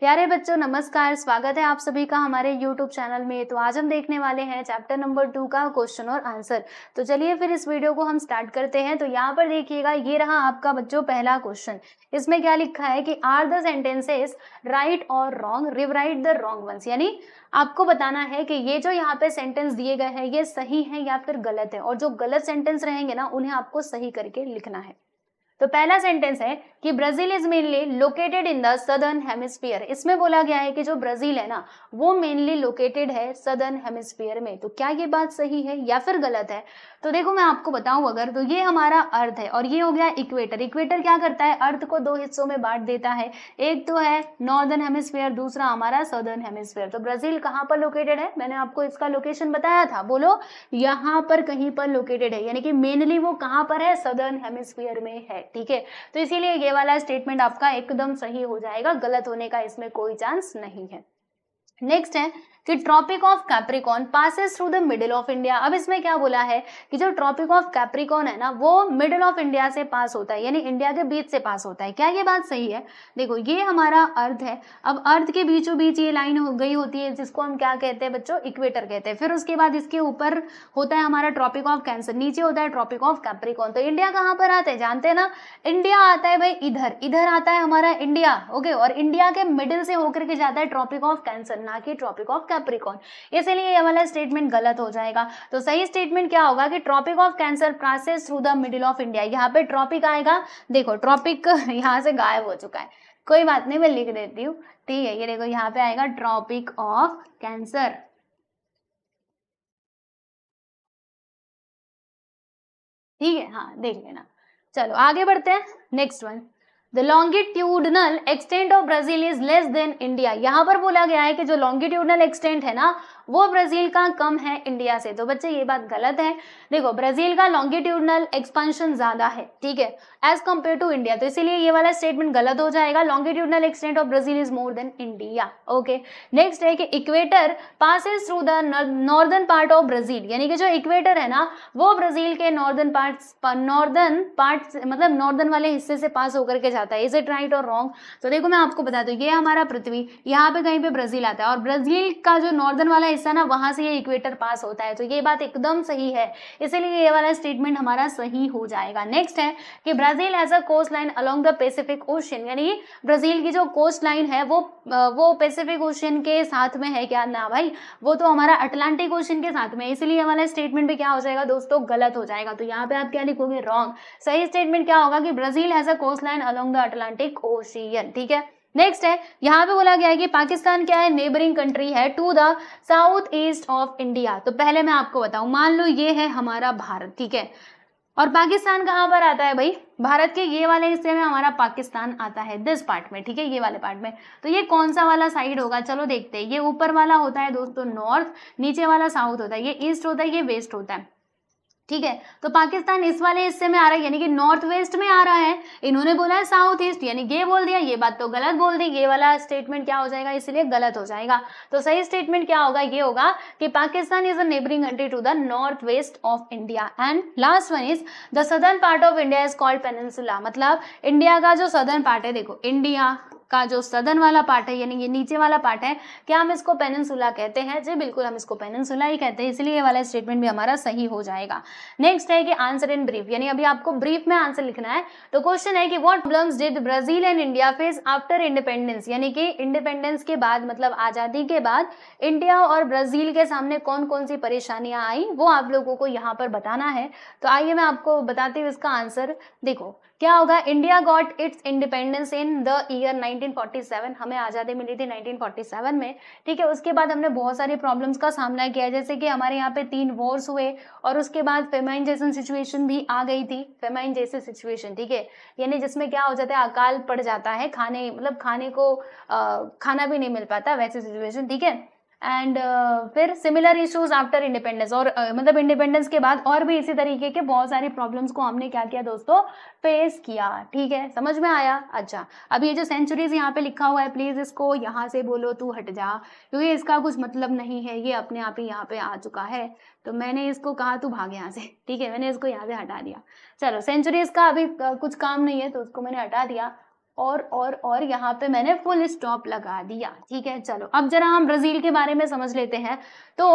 प्यारे बच्चों नमस्कार स्वागत है आप सभी का हमारे YouTube चैनल में तो आज हम देखने वाले हैं चैप्टर नंबर टू का क्वेश्चन और आंसर तो चलिए फिर इस वीडियो को हम स्टार्ट करते हैं तो यहाँ पर देखिएगा ये रहा आपका बच्चों पहला क्वेश्चन इसमें क्या लिखा है कि आर द सेंटेंसेस राइट और wrong rewrite the wrong ones यानी आपको बताना है कि ये जो यहाँ पे सेंटेंस दिए गए हैं ये सही है या फिर गलत है और जो गलत सेंटेंस रहेंगे ना उन्हें आपको सही करके लिखना है तो पहला सेंटेंस है कि Brazil is mainly located in the southern hemisphere इसमें बोला गया है कि जो ब्राजील है ना वो मेनली लोकेटेड है सदर्न हेमिस्फीयर में तो क्या ये बात सही है या फिर गलत है तो देखो मैं आपको बताऊं अगर तो ये हमारा अर्थ है और ये हो गया इक्वेटर इक्वेटर क्या करता है अर्थ को दो हिस्सों में बांट देता है एक तो है नॉर्दर्न हेमिस्फीयर दूसरा हमारा सदर्न हेमिस्फीयर तो ब्राजील कहाँ पर लोकेटेड है मैंने आपको इसका लोकेशन बताया था बोलो यहाँ पर कहीं पर लोकेटेड है यानी कि मेनली वो कहाँ पर है सदर्न हेमिस्फीयर में है ठीक है तो इसीलिए ये वाला स्टेटमेंट आपका एकदम सही हो जाएगा गलत होने का इसमें कोई चांस नहीं है नेक्स्ट है कि tropic of Capricorn passes through the middle of India अब इसमें क्या बोला है कि जो ट्रॉपिक ऑफ कैप्रिकॉन है ना वो मिडिल ऑफ इंडिया से पास होता है यानी इंडिया के बीच से पास होता है क्या ये बात सही है देखो ये हमारा अर्थ है अब अर्थ के बीचों बीच ये लाइन हो गई होती है जिसको हम क्या कहते हैं बच्चों इक्वेटर कहते हैं फिर उसके बाद इसके ऊपर होता है हमारा ट्रॉपिक ऑफ कैंसर नीचे होता है ट्रॉपिक ऑफ कैप्रिकॉन तो इंडिया कहाँ पर आता है जानते हैं ना इंडिया आता है भाई इधर इधर आता है हमारा इंडिया ओके और इंडिया के मिडिल से होकर के जाता है ट्रॉपिक ऑफ कैंसर ना कि ट्रॉपिक ऑफ सप्रिकॉन इसीलिए ये वाला स्टेटमेंट गलत हो जाएगा तो सही स्टेटमेंट क्या होगा कि tropic of Cancer passes through the middle of India यहाँ पे ट्रॉपिक आएगा देखो ट्रॉपिक यहाँ से गायब हो चुका है कोई बात नहीं मैं लिख देती हूँ ठीक है ये देखो यहाँ पे आएगा ट्रॉपिक ऑफ कैंसर ठीक है हाँ देख लेना चलो आगे बढ़ते हैं next one the longitudinal extent of Brazil is less than India यहां पर बोला गया है कि जो लॉन्गिट्यूडनल एक्सटेंट है ना वो ब्राज़ील का कम है इंडिया से तो बच्चे ये बात गलत है देखो ब्राज़ील का लॉन्गिट्यूडनल एक्सपेंशन ज़्यादा है ठीक है एज कम्पेयर टू इंडिया तो इसीलिए ये वाला स्टेटमेंट गलत हो जाएगा longitudinal extent of Brazil is more than India okay next है कि equator passes through the northern part of Brazil यानी कि जो इक्वेटर है ना वो ब्राज़ील के नॉर्दर्न पार्ट नॉर्दर्न पार्ट मतलब नॉर्दर्न वाले हिस्से से पास होकर के जाता है इज इट राइट और रॉन्ग तो देखो मैं आपको बता दू ये हमारा पृथ्वी यहाँ पे कहीं पे ब्राज़ील आता है और ब्राज़ील का जो नॉर्दर्न वाला हिस्सा ना वहां से ये इक्वेटर पास होता है तो ये बात एकदम सही है इसीलिए ये वाला स्टेटमेंट हमारा सही हो जाएगा नेक्स्ट है कि Brazil as a coast line along the Pacific ocean यानी ब्राज़ील की जो कोस्ट लाइन है वो वो पेसिफिक ओशन के साथ में है क्या ना भाई वो तो हमारा अटलांटिक ओशन के साथ में इसीलिए हमारा स्टेटमेंट भी क्या हो जाएगा दोस्तों गलत हो जाएगा तो यहाँ पे आप क्या लिखोगे रॉन्ग सही स्टेटमेंट क्या होगा कि Brazil has a coast line along the Atlantic ocean ठीक है नेक्स्ट है यहाँ पे बोला गया है कि पाकिस्तान क्या है नेबरिंग कंट्री है to the south east of India तो पहले मैं आपको बताऊं मान लो ये है हमारा भारत ठीक है और पाकिस्तान कहाँ पर आता है भाई भारत के ये वाले हिस्से में हमारा पाकिस्तान आता है दिस पार्ट में ठीक है ये वाले पार्ट में तो ये कौन सा वाला साइड होगा चलो देखते हैं ये ऊपर वाला होता है दोस्तों नॉर्थ नीचे वाला साउथ होता है ये ईस्ट होता है ये वेस्ट होता है ठीक है तो पाकिस्तान इस वाले हिस्से में आ रहा है यानी कि नॉर्थ वेस्ट में आ रहा है इन्होंने बोला है साउथ ईस्ट यानी ये बोल दिया ये बात तो गलत बोल दी ये वाला स्टेटमेंट क्या हो जाएगा इसलिए गलत हो जाएगा तो सही स्टेटमेंट क्या होगा ये होगा कि Pakistan is a neighbouring country to the north west of India and last one is the southern part of India is called peninsula मतलब इंडिया का जो सदर्न पार्ट है देखो इंडिया का जो सदन वाला पार्ट है यानी ये नीचे वाला पार्ट है क्या हम इसको पेनसुला कहते हैं जी बिल्कुल हम इसको पेनसुला ही कहते हैं इसलिए ये वाला स्टेटमेंट भी हमारा सही हो जाएगा नेक्स्ट है कि आंसर इन ब्रीफ यानी अभी आपको ब्रीफ में आंसर लिखना है तो क्वेश्चन है कि what problem did Brazil and India face after independence यानी कि इंडिपेंडेंस के बाद मतलब आज़ादी के बाद इंडिया और ब्राजील के सामने कौन कौन सी परेशानियां आई वो आप लोगों को यहाँ पर बताना है तो आइए मैं आपको बताती हूँ इसका आंसर देखो क्या होगा India got its independence in the year nine 1947 हमें आज़ादी मिली थी 1947 में ठीक है उसके बाद हमने बहुत सारी प्रॉब्लम्स का सामना किया जैसे कि हमारे यहाँ पे तीन वॉर्स हुए और उसके बाद फेमाइन जैसन सिचुएशन भी आ गई थी फेमाइन जैसे सिचुएशन ठीक है यानी जिसमें क्या हो जाता है अकाल पड़ जाता है खाने मतलब खाने को आ, खाना भी नहीं मिल पाता वैसे सिचुएशन ठीक है एंड uh, फिर सिमिलर इश्यूज आफ्टर इंडिपेंडेंस और uh, मतलब इंडिपेंडेंस के बाद और भी इसी तरीके के बहुत सारी प्रॉब्लम्स को हमने क्या किया दोस्तों फेस किया ठीक है समझ में आया अच्छा अब ये जो सेंचुरीज यहाँ पे लिखा हुआ है प्लीज़ इसको यहाँ से बोलो तू हट जा क्योंकि इसका कुछ मतलब नहीं है ये अपने आप ही यहाँ पे आ चुका है तो मैंने इसको कहा तू भाग यहाँ से ठीक है मैंने इसको यहाँ से हटा दिया चलो सेंचुरीज का अभी uh, कुछ काम नहीं है तो उसको मैंने हटा दिया और और और यहाँ पे मैंने फुल स्टॉप लगा दिया ठीक है चलो अब जरा हम ब्राज़ील के बारे में समझ लेते हैं तो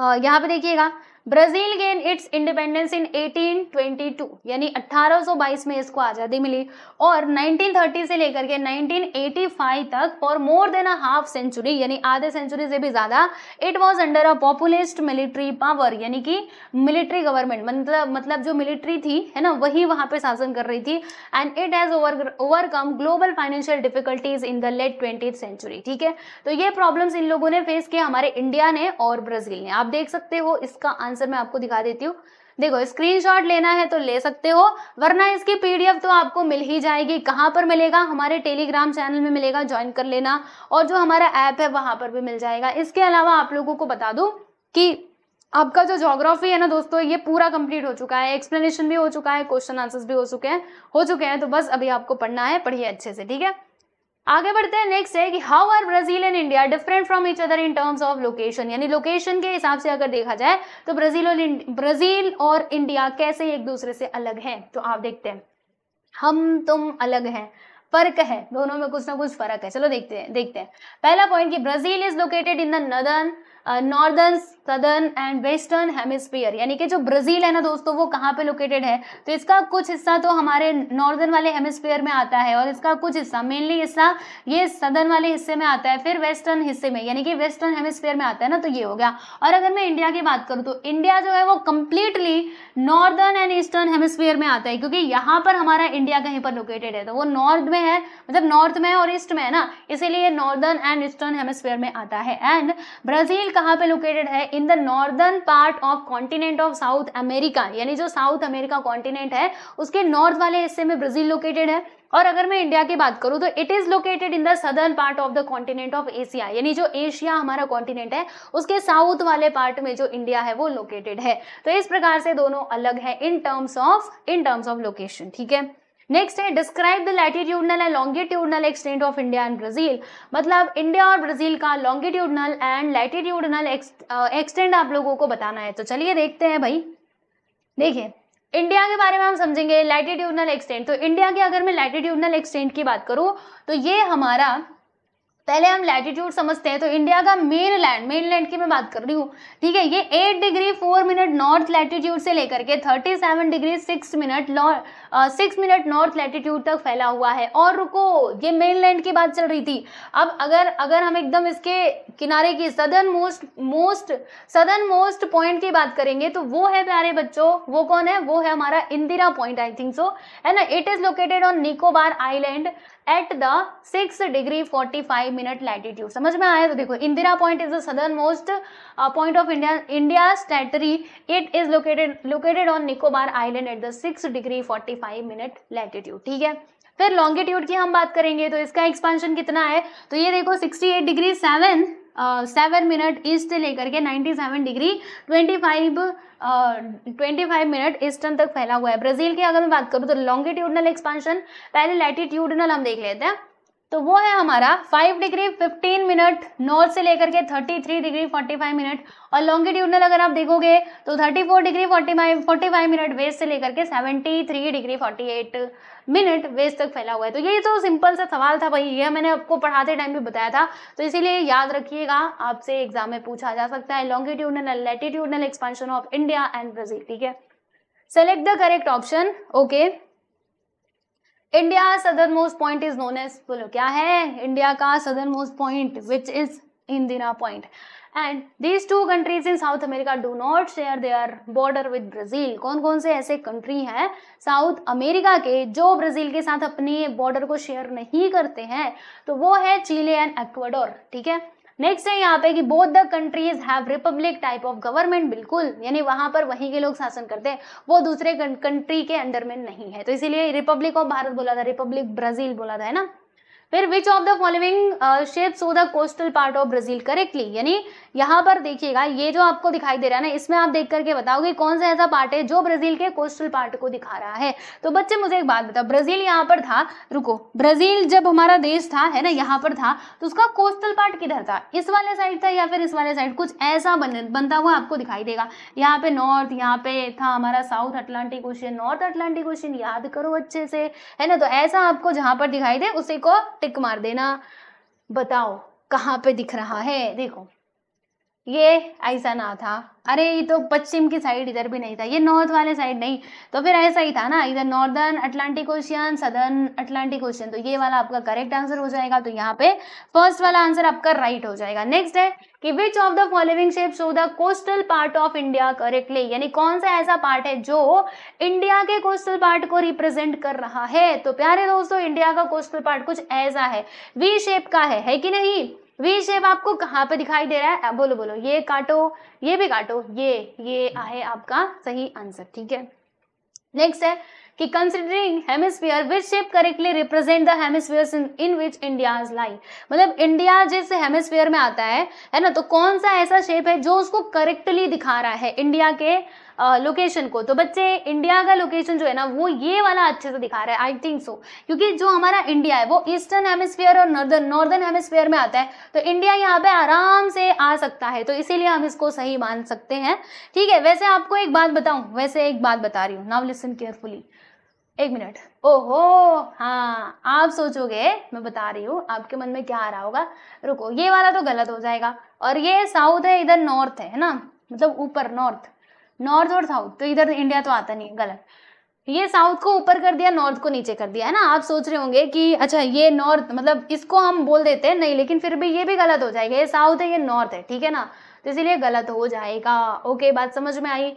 यहाँ पे देखिएगा Brazil gain its independence in 1822 यानी 1822 में इसको आज़ादी मिली और 1930 से लेकर के 1985 तक for more than a half century यानी आधे सेंचुरी से भी ज़्यादा it was under a populist military power यानी कि मिलिट्री गवर्नमेंट मतलब मतलब जो मिलिट्री थी है ना वही वहां पे शासन कर रही थी and it has overcome global financial difficulties in the late twenty century ठीक है तो ये प्रॉब्लम इन लोगों ने फेस किया हमारे इंडिया ने और ब्राज़ील ने आप देख सकते हो इसका आंसर मैं आपको दिखा देती हूँ देखो स्क्रीनशॉट लेना है तो ले सकते हो वरना इसकी पीडीएफ तो आपको मिल ही जाएगी कहाँ पर मिलेगा हमारे टेलीग्राम चैनल में मिलेगा ज्वाइन कर लेना और जो हमारा ऐप है वहां पर भी मिल जाएगा इसके अलावा आप लोगों को बता दू कि आपका जो जोग्राफी है ना दोस्तों ये पूरा कंप्लीट हो चुका है एक्सप्लेनेशन भी हो चुका है क्वेश्चन आंसर भी हो चुके हैं हो चुके हैं तो बस अभी आपको पढ़ना है पढ़िए अच्छे से ठीक है आगे बढ़ते हैं नेक्स्ट है कि how are Brazil and India different from each other in terms of location यानी लोकेशन के हिसाब से अगर देखा जाए तो ब्राजील और ब्राजील और इंडिया कैसे एक दूसरे से अलग हैं तो आप देखते हैं हम तुम अलग हैं फर्क है दोनों में कुछ ना कुछ फर्क है चलो देखते हैं देखते हैं पहला पॉइंट कि Brazil is located in the northern northern southern and western hemisphere यानी कि जो ब्राज़ील है ना दोस्तों तो वो कहाँ पे लोकेटेड है तो इसका कुछ हिस्सा तो हमारे नॉर्दर्न वाले हेमिस्फीयर में आता है और इसका कुछ हिस्सा मेनली हिस्सा ये सदर्न वाले हिस्से में आता है फिर वेस्टर्न हिस्से में यानी कि वेस्टर्न हेमिस्फीयर में आता है ना तो ये हो गया और अगर मैं इंडिया की बात करूँ तो इंडिया जो है वो completely northern and eastern hemisphere में आता है क्योंकि यहाँ पर हमारा इंडिया कहीं पर लोकेटेड है तो वो नॉर्थ में है मतलब नॉर्थ में है और ईस्ट में है ना इसीलिए नॉर्दर्न एंड ईस्टर्न हेमिस्फीयर में आता है एंड ब्राज़ील मिल कहाँ पे लोकेटेड है in the northern part of continent of South America यानी जो साउथ अमेरिका कॉन्टिनेंट है उसके नॉर्थ वाले हिस्से में ब्राजील लोकेटेड है और अगर मैं इंडिया की बात करूँ तो it is located in the southern part of the continent of Asia यानी जो एशिया हमारा कॉन्टिनेंट है उसके साउथ वाले पार्ट में जो इंडिया है वो लोकेटेड है तो इस प्रकार से दोनों अलग है in terms of in terms of location ठीक है नेक्स्ट है describe the latitudinal and longitudinal extent of India and Brazil मतलब इंडिया और ब्राजील का लॉन्गिट्यूडनल एंड लैटिट्यूडनल एक्सटेंट आप लोगों को बताना है तो चलिए देखते हैं भाई देखिए इंडिया के बारे में हम समझेंगे लैटिट्यूडनल एक्सटेंट तो इंडिया के अगर मैं लैटिट्यूडनल एक्सटेंट की बात करूँ तो ये हमारा पहले हम लैटिट्यूड समझते हैं तो इंडिया का मेन लैंड मेन लैंड की मैं बात कर रही हूँ ठीक है ये 8 डिग्री 4 मिनट नॉर्थ लैटिट्यूड से लेकर के 37 degree 6 minute six minute north latitude तक फैला हुआ है और रुको ये मेनलैंड की बात चल रही थी अब अगर अगर हम एकदम इसके किनारे की southernmost most southernmost point की बात करेंगे तो वो है प्यारे बच्चों वो कौन है वो है हमारा Indira point I think so है ना it is located on Nicobar island at the six degree forty five minute latitude समझ में आया तो देखो Indira point is the southernmost point of India India territory it is located located on Nicobar island at the six degree forty five minute latitude ठीक है फिर longitude की हम बात करेंगे तो इसका एक्सपांशन कितना है तो ये देखो 68 degree seven seven minute east लेकर के 97 degree 25 twenty five minute eastern तक फैला हुआ है ब्राजील की अगर मैं बात करूँ तो लॉन्गिट्यूडनल एक्सपांशन पहले लैटिट्यूडनल हम देख लेते हैं तो वो है हमारा 5 डिग्री 15 मिनट नॉर्थ से लेकर के 33 डिग्री 45 मिनट और लॉन्गिट्यूडनल अगर आप देखोगे तो 34 डिग्री 45 45 मिनट वेस्ट से लेकर के 73 डिग्री 48 मिनट वेस्ट तक फैला हुआ है तो ये तो सिंपल सा सवाल था भाई ये मैंने आपको पढ़ाते टाइम भी बताया था तो इसीलिए याद रखिएगा आपसे एग्जाम में पूछा जा सकता है longitudinal latitudinal expansion of India and Brazil ठीक है select the correct option okay India southernmost point is known as बोलो क्या है इंडिया का southernmost point which is Indira point and these two countries in South America do not share their border with Brazil कौन कौन से ऐसे country हैं south America के जो ब्राज़ील के साथ अपने बॉर्डर को शेयर नहीं करते हैं तो वो है चिले एंड एक्वाडोर ठीक है नेक्स्ट है यहाँ पे कि both the countries have republic type of government बिल्कुल यानी वहां पर वहीं के लोग शासन करते हैं वो दूसरे कंट्री के अंडर में नहीं है तो इसीलिए रिपब्लिक ऑफ भारत बोला था रिपब्लिक ब्राजील बोला था है ना फिर which of the following shapes so the coastal part of Brazil correctly यानी यहाँ पर देखिएगा ये जो आपको दिखाई दे रहा है ना इसमें आप देख करके बताओगे कौन सा ऐसा पार्ट है जो ब्राजील के कोस्टल पार्ट को दिखा रहा है तो बच्चे मुझे एक बात बताओ ब्राजील यहाँ पर था रुको ब्राजील जब हमारा देश था है ना यहाँ पर था तो उसका कोस्टल पार्ट किधर था इस वाले साइड था या फिर इस वाले साइड कुछ ऐसा बन, बनता हुआ आपको दिखाई देगा यहाँ पे नॉर्थ यहाँ पे था हमारा south Atlantic ocean north Atlantic ocean याद करो अच्छे से है ना तो ऐसा आपको जहाँ पर दिखाई दे उसी को टिक मार देना बताओ कहाँ पे दिख रहा है देखो ये ऐसा ना था अरे ये तो पश्चिम की साइड इधर भी नहीं था ये नॉर्थ वाले साइड नहीं तो फिर ऐसा ही था ना इधर northern Atlantic ocean southern Atlantic ocean तो ये वाला आपका करेक्ट आंसर हो जाएगा तो यहाँ पे फर्स्ट वाला आंसर आपका राइट हो जाएगा नेक्स्ट है कि which of the following shape show the coastal part of India correctly यानी कौन सा ऐसा पार्ट है जो इंडिया के कोस्टल पार्ट को रिप्रेजेंट कर रहा है तो प्यारे दोस्तों इंडिया का कोस्टल पार्ट कुछ ऐसा है वी शेप का है है कि नहीं वी शेप आपको कहाँ पे दिखाई दे रहा है बोलो बोलो ये काटो ये भी काटो ये ये आए आपका सही आंसर ठीक है नेक्स्ट है कि considering hemisphere which shape correctly represent the hemisphere in which India's lie मतलब इंडिया जिस हेमिसफियर में आता है है ना तो कौन सा ऐसा शेप है जो उसको करेक्टली दिखा रहा है इंडिया के लोकेशन uh, को तो बच्चे इंडिया का लोकेशन जो है ना वो ये वाला अच्छे से दिखा रहा है आई थिंक सो क्योंकि जो हमारा इंडिया है वो ईस्टर्न हेमिसफेयर और नॉर्दर्न नॉर्दर्न हेमिस्फीयर में आता है तो इंडिया यहाँ पे आराम से आ सकता है तो इसीलिए हम इसको सही मान सकते हैं ठीक है वैसे आपको एक बात बताऊँ वैसे एक बात बता रही हूँ नाव लिसन केयरफुली एक मिनट ओहो हाँ आप सोचोगे मैं बता रही हूँ आपके मन में क्या आ रहा होगा रुको ये वाला तो गलत हो जाएगा और ये साउथ है इधर नॉर्थ है ना मतलब ऊपर नॉर्थ नॉर्थ और साउथ तो इधर इंडिया तो आता नहीं गलत ये साउथ को ऊपर कर दिया नॉर्थ को नीचे कर दिया है ना आप सोच रहे होंगे कि अच्छा ये नॉर्थ मतलब इसको हम बोल देते हैं नहीं लेकिन फिर भी ये भी गलत हो जाएगा ये साउथ है ये नॉर्थ है ठीक है ना तो इसीलिए गलत हो जाएगा ओके बात समझ में आई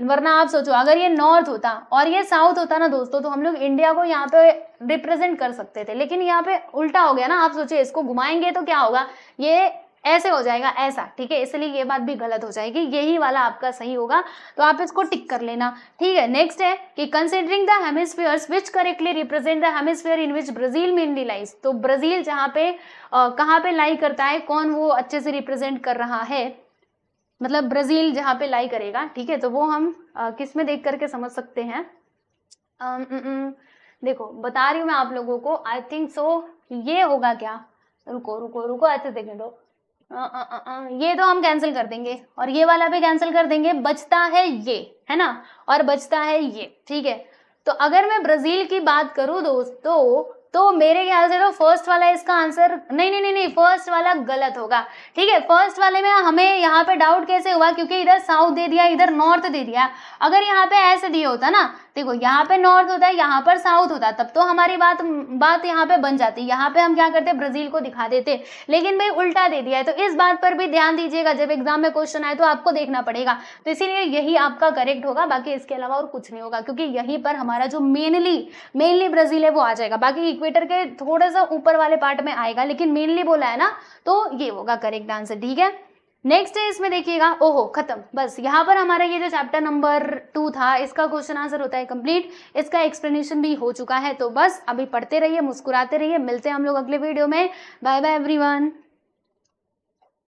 वरना आप सोचो अगर ये नॉर्थ होता और ये साउथ होता ना दोस्तों तो हम लोग इंडिया को यहाँ पे रिप्रेजेंट कर सकते थे लेकिन यहाँ पे उल्टा हो गया ना आप सोचिए इसको घुमाएंगे तो क्या होगा ये ऐसे हो जाएगा ऐसा ठीक है इसलिए ये बात भी गलत हो जाएगी यही वाला आपका सही होगा तो आप इसको टिक कर लेना ठीक है नेक्स्ट है कि considering the hemispheres which correctly represent the hemisphere in which Brazil mainly lies तो ब्राजील जहाँ पे कहाँ पे लाई करता है कौन वो अच्छे से रिप्रेजेंट कर रहा है मतलब ब्राज़ील जहाँ पे लाई करेगा ठीक है तो वो हम आ, किस में देख करके समझ सकते हैं आ, न, न, देखो बता रही हूँ मैं आप लोगों को आई थिंक सो ये होगा क्या रुको रुको रुको ऐसे देखें दो ये तो हम कैंसिल कर देंगे और ये वाला भी कैंसिल कर देंगे बचता है ये है ना और बचता है ये ठीक है तो अगर मैं ब्राज़ील की बात करूँ दोस्तों तो मेरे ख्याल से तो फर्स्ट वाला इसका आंसर नहीं नहीं नहीं नहीं फर्स्ट वाला गलत होगा ठीक है फर्स्ट वाले में हमें यहाँ पे डाउट कैसे हुआ क्योंकि इधर साउथ दे दिया इधर नॉर्थ दे दिया अगर यहाँ पे ऐसे दिया होता ना देखो यहाँ पे नॉर्थ होता है यहाँ पर साउथ होता तब तो हमारी बात बात यहाँ पे बन जाती यहाँ पे हम क्या करते ब्राजील को दिखा देते लेकिन भाई उल्टा दे दिया है तो इस बात पर भी ध्यान दीजिएगा जब एग्जाम में क्वेश्चन आए तो आपको देखना पड़ेगा तो इसीलिए यही आपका करेक्ट होगा बाकी इसके अलावा और कुछ नहीं होगा क्योंकि यहीं पर हमारा जो मेनली मेनली ब्राजील है वो आ जाएगा बाकी इक्वेटर के थोड़ा सा ऊपर वाले पार्ट में आएगा लेकिन मेनली बोला है ना तो ये होगा करेक्ट आंसर ठीक है नेक्स्ट है इसमें देखिएगा ओहो खत्म बस यहाँ पर हमारा ये जो चैप्टर नंबर टू था इसका क्वेश्चन आंसर होता है कंप्लीट इसका एक्सप्लेनेशन भी हो चुका है तो बस अभी पढ़ते रहिए मुस्कुराते रहिए मिलते हैं हम लोग अगले वीडियो में बाय बाय एवरीवन